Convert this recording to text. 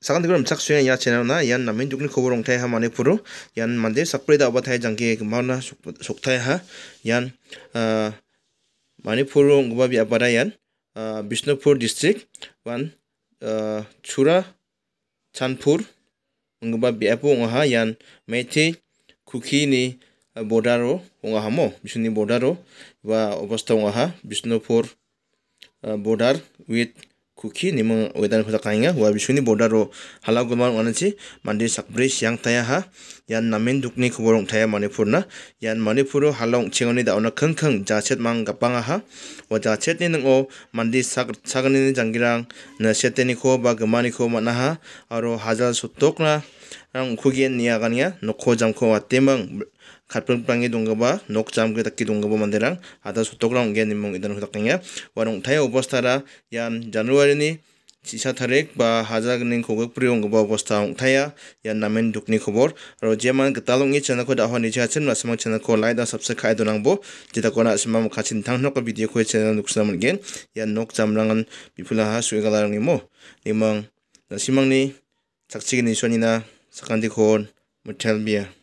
sakan dikurum chak suya ya chenaw na yan namin dukni khobor ong thai ha mane puru yan mande sakpre da oba thai jangke ek mawna suk thai ha yan mane puru ong gubabi abada yan Bishnupur district wan chura chanpur ong gubabi apu ong ha yan meite kuki ni bodaro ong ha mo bishun ni bodaro wa obasta ong ha Bishnupur border with kuki nima wedan khuta kainga wa bishuni b o d a r o hala guman w a n a c h i mandi s a k b r i siang taya ha yan n a m i n dukni k u b o r o n g t a y a manipur na yan manipur ro halong chingoni da ona k h n g k h n g ja chet mang gapanga ha wa ja chet ni ngo n mandi sak s a k a n i ni jangirang g na seteni k o ba gmani u k o mana ha aro hazal sutok na a n g k u g i n niya k a n i a nokho jam kho atemang karpun pangi dongga ba nok jam ke takki dongga ba manderang ada sotok rong ge nimong idan hu takkenya warung thaya upasthara yan Januari ni sisa tharek ba hajag ning khog priyong ba upastha ong thaya yan namen dukni khobor ro jeman ge talong ni chana ko da hani cha chen ma sam chana ko lai da subscribe khai donang bo jeta kona sima ma khachin thang nok video ko chena nuk sam gen yan nok jam rangan bipula ha suwe gala rang ni mo nimang na simang ni chakchigi ni swanina sakandi khon mutelbia